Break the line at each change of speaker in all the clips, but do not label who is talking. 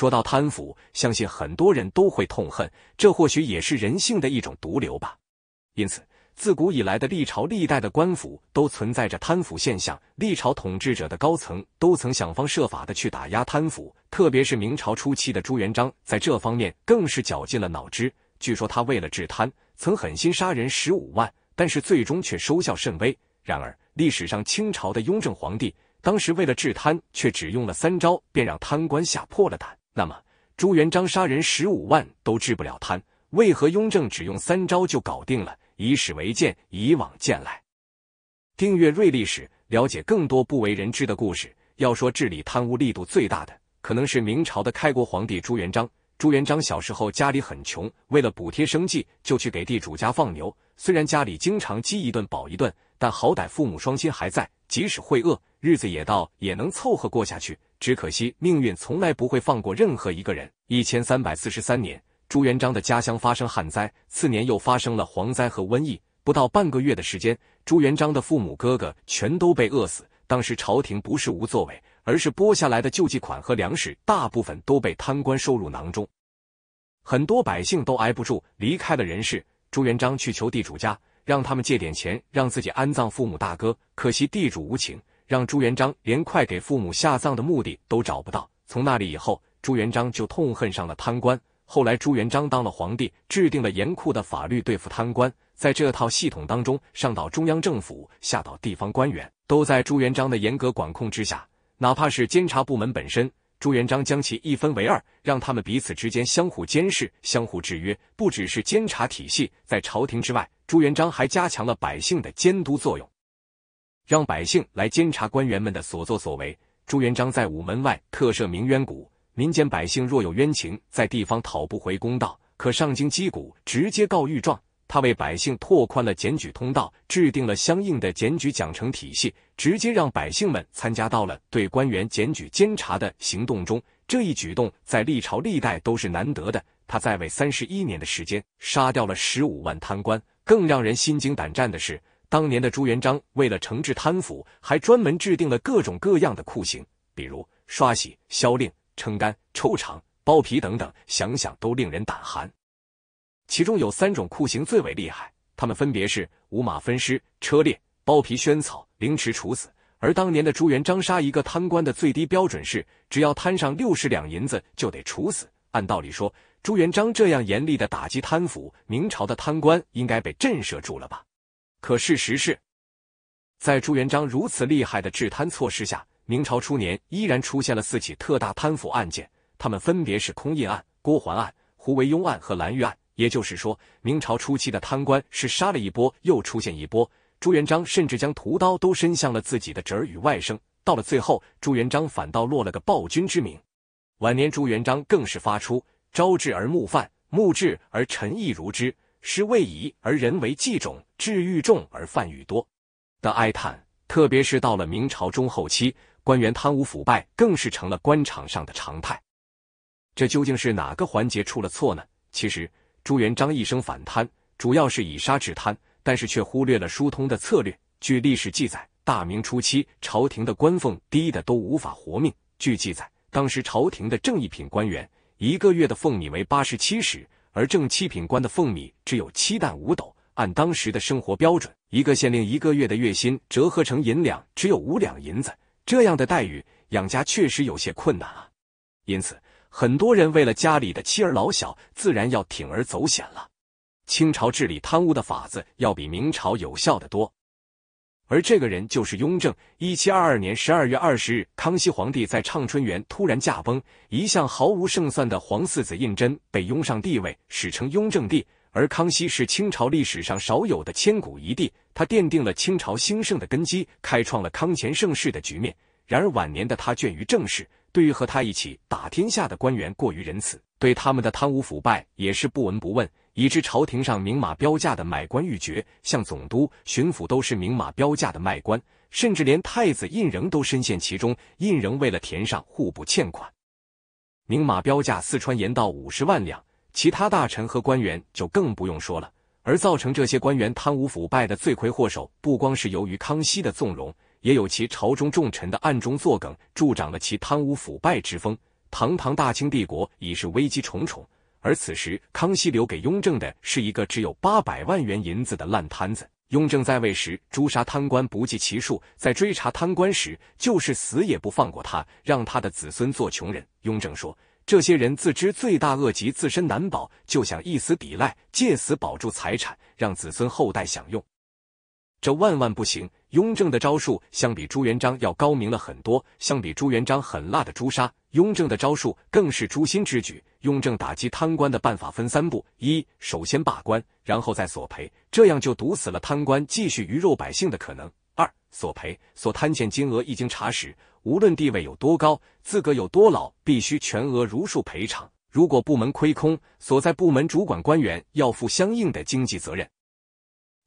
说到贪腐，相信很多人都会痛恨，这或许也是人性的一种毒瘤吧。因此，自古以来的历朝历代的官府都存在着贪腐现象，历朝统治者的高层都曾想方设法的去打压贪腐。特别是明朝初期的朱元璋，在这方面更是绞尽了脑汁。据说他为了治贪，曾狠心杀人十五万，但是最终却收效甚微。然而，历史上清朝的雍正皇帝，当时为了治贪，却只用了三招，便让贪官吓破了胆。那么，朱元璋杀人十五万都治不了贪，为何雍正只用三招就搞定了？以史为鉴，以往见来。订阅《瑞历史》，了解更多不为人知的故事。要说治理贪污力度最大的，可能是明朝的开国皇帝朱元璋。朱元璋小时候家里很穷，为了补贴生计，就去给地主家放牛。虽然家里经常饥一顿饱一顿，但好歹父母双亲还在，即使会饿。日子也到也能凑合过下去，只可惜命运从来不会放过任何一个人。一千三百四十三年，朱元璋的家乡发生旱灾，次年又发生了蝗灾和瘟疫。不到半个月的时间，朱元璋的父母、哥哥全都被饿死。当时朝廷不是无作为，而是拨下来的救济款和粮食大部分都被贪官收入囊中，很多百姓都挨不住，离开了人世。朱元璋去求地主家，让他们借点钱让自己安葬父母大哥，可惜地主无情。让朱元璋连快给父母下葬的目的都找不到。从那里以后，朱元璋就痛恨上了贪官。后来，朱元璋当了皇帝，制定了严酷的法律对付贪官。在这套系统当中，上到中央政府，下到地方官员，都在朱元璋的严格管控之下。哪怕是监察部门本身，朱元璋将其一分为二，让他们彼此之间相互监视、相互制约。不只是监察体系，在朝廷之外，朱元璋还加强了百姓的监督作用。让百姓来监察官员们的所作所为。朱元璋在午门外特设鸣冤谷，民间百姓若有冤情，在地方讨不回公道，可上京击鼓，直接告御状。他为百姓拓宽了检举通道，制定了相应的检举奖惩体系，直接让百姓们参加到了对官员检举监察的行动中。这一举动在历朝历代都是难得的。他在位三十一年的时间，杀掉了十五万贪官。更让人心惊胆战的是。当年的朱元璋为了惩治贪腐，还专门制定了各种各样的酷刑，比如刷洗、销令、撑干、抽肠、剥皮等等，想想都令人胆寒。其中有三种酷刑最为厉害，他们分别是五马分尸、车裂、剥皮、萱草、凌迟处死。而当年的朱元璋杀一个贪官的最低标准是，只要贪上六十两银子就得处死。按道理说，朱元璋这样严厉的打击贪腐，明朝的贪官应该被震慑住了吧？可事实是，在朱元璋如此厉害的治贪措施下，明朝初年依然出现了四起特大贪腐案件，他们分别是空印案、郭桓案、胡惟庸案和蓝玉案。也就是说，明朝初期的贪官是杀了一波又出现一波。朱元璋甚至将屠刀都伸向了自己的侄儿与外甥。到了最后，朱元璋反倒落了个暴君之名。晚年，朱元璋更是发出“招致而目犯，目致而臣亦如之”。是位移而人为计种，治愈重而犯愈多的哀叹。特别是到了明朝中后期，官员贪污腐败更是成了官场上的常态。这究竟是哪个环节出了错呢？其实朱元璋一生反贪，主要是以杀治贪，但是却忽略了疏通的策略。据历史记载，大明初期，朝廷的官俸低的都无法活命。据记载，当时朝廷的正一品官员一个月的俸米为八十七石。而正七品官的俸米只有七担五斗，按当时的生活标准，一个县令一个月的月薪折合成银两只有五两银子，这样的待遇养家确实有些困难啊。因此，很多人为了家里的妻儿老小，自然要铤而走险了。清朝治理贪污的法子要比明朝有效的多。而这个人就是雍正。一七二二年十二月二十日，康熙皇帝在畅春园突然驾崩。一向毫无胜算的皇四子胤禛被拥上帝位，史称雍正帝。而康熙是清朝历史上少有的千古一帝，他奠定了清朝兴盛的根基，开创了康乾盛世的局面。然而晚年的他倦于政事。对于和他一起打天下的官员过于仁慈，对他们的贪污腐败也是不闻不问，以致朝廷上明码标价的买官鬻爵，像总督、巡抚都是明码标价的卖官，甚至连太子胤仍都深陷其中。胤仍为了填上户部欠款，明码标价四川盐道五十万两，其他大臣和官员就更不用说了。而造成这些官员贪污腐败的罪魁祸首，不光是由于康熙的纵容。也有其朝中重臣的暗中作梗，助长了其贪污腐败之风。堂堂大清帝国已是危机重重，而此时康熙留给雍正的是一个只有八百万元银子的烂摊子。雍正在位时，诛杀贪官不计其数，在追查贪官时，就是死也不放过他，让他的子孙做穷人。雍正说，这些人自知罪大恶极，自身难保，就想一死抵赖，借此保住财产，让子孙后代享用。这万万不行！雍正的招数相比朱元璋要高明了很多，相比朱元璋狠辣的诛杀，雍正的招数更是诛心之举。雍正打击贪官的办法分三步：一、首先罢官，然后再索赔，这样就堵死了贪官继续鱼肉百姓的可能；二、索赔，所贪欠金额一经查实，无论地位有多高、资格有多老，必须全额如数赔偿；如果部门亏空，所在部门主管官员要负相应的经济责任。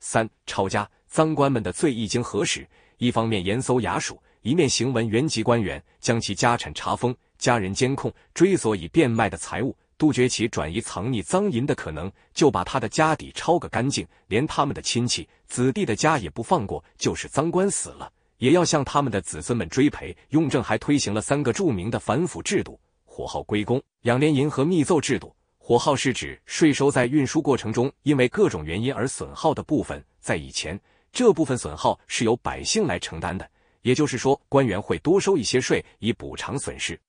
三抄家，赃官们的罪一经核实，一方面严搜衙署，一面行文原籍官员，将其家产查封，家人监控，追索已变卖的财物，杜绝其转移藏匿赃银的可能，就把他的家底抄个干净，连他们的亲戚、子弟的家也不放过。就是赃官死了，也要向他们的子孙们追赔。雍正还推行了三个著名的反腐制度：火耗归公、养廉银和密奏制度。火耗是指税收在运输过程中因为各种原因而损耗的部分。在以前，这部分损耗是由百姓来承担的，也就是说，官员会多收一些税以补偿损失，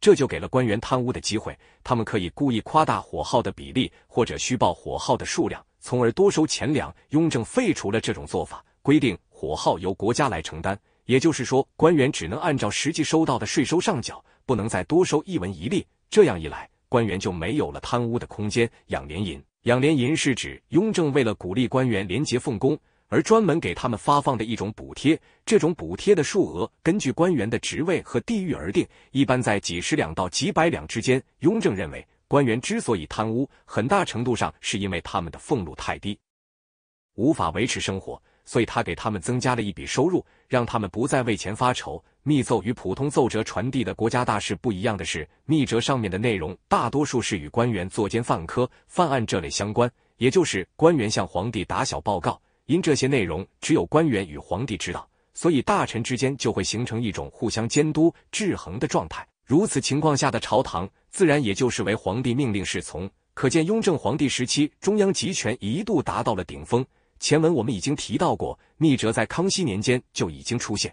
这就给了官员贪污的机会。他们可以故意夸大火耗的比例，或者虚报火耗的数量，从而多收钱粮。雍正废除了这种做法，规定火耗由国家来承担，也就是说，官员只能按照实际收到的税收上缴，不能再多收一文一粒。这样一来。官员就没有了贪污的空间。养廉银，养廉银是指雍正为了鼓励官员廉洁奉公而专门给他们发放的一种补贴。这种补贴的数额根据官员的职位和地域而定，一般在几十两到几百两之间。雍正认为，官员之所以贪污，很大程度上是因为他们的俸禄太低，无法维持生活，所以他给他们增加了一笔收入，让他们不再为钱发愁。密奏与普通奏折传递的国家大事不一样的是，密折上面的内容大多数是与官员作奸犯科、犯案这类相关，也就是官员向皇帝打小报告。因这些内容只有官员与皇帝知道，所以大臣之间就会形成一种互相监督、制衡的状态。如此情况下的朝堂，自然也就是为皇帝命令是从。可见，雍正皇帝时期中央集权一度达到了顶峰。前文我们已经提到过，密折在康熙年间就已经出现。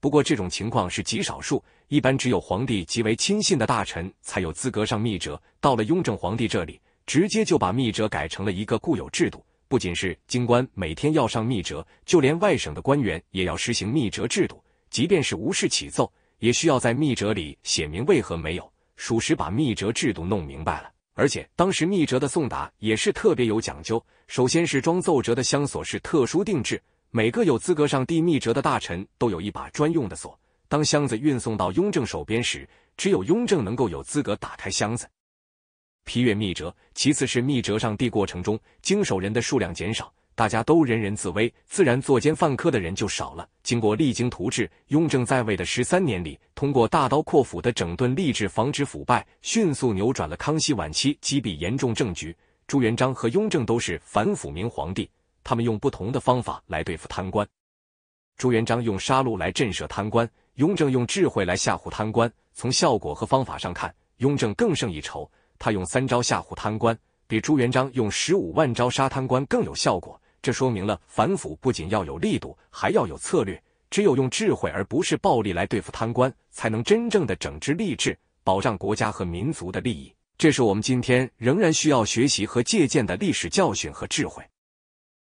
不过这种情况是极少数，一般只有皇帝极为亲信的大臣才有资格上密折。到了雍正皇帝这里，直接就把密折改成了一个固有制度。不仅是京官每天要上密折，就连外省的官员也要实行密折制度。即便是无事起奏，也需要在密折里写明为何没有。属实把密折制度弄明白了。而且当时密折的送达也是特别有讲究。首先是装奏折的箱锁是特殊定制。每个有资格上递密折的大臣都有一把专用的锁。当箱子运送到雍正手边时，只有雍正能够有资格打开箱子，批阅密折。其次是密折上递过程中，经手人的数量减少，大家都人人自危，自然作奸犯科的人就少了。经过励精图治，雍正在位的十三年里，通过大刀阔斧的整顿吏治，防止腐败，迅速扭转了康熙晚期积弊严重政局。朱元璋和雍正都是反腐明皇帝。他们用不同的方法来对付贪官。朱元璋用杀戮来震慑贪官，雍正用智慧来吓唬贪官。从效果和方法上看，雍正更胜一筹。他用三招吓唬贪官，比朱元璋用十五万招杀贪官更有效果。这说明了反腐不仅要有力度，还要有策略。只有用智慧而不是暴力来对付贪官，才能真正的整治吏治，保障国家和民族的利益。这是我们今天仍然需要学习和借鉴的历史教训和智慧。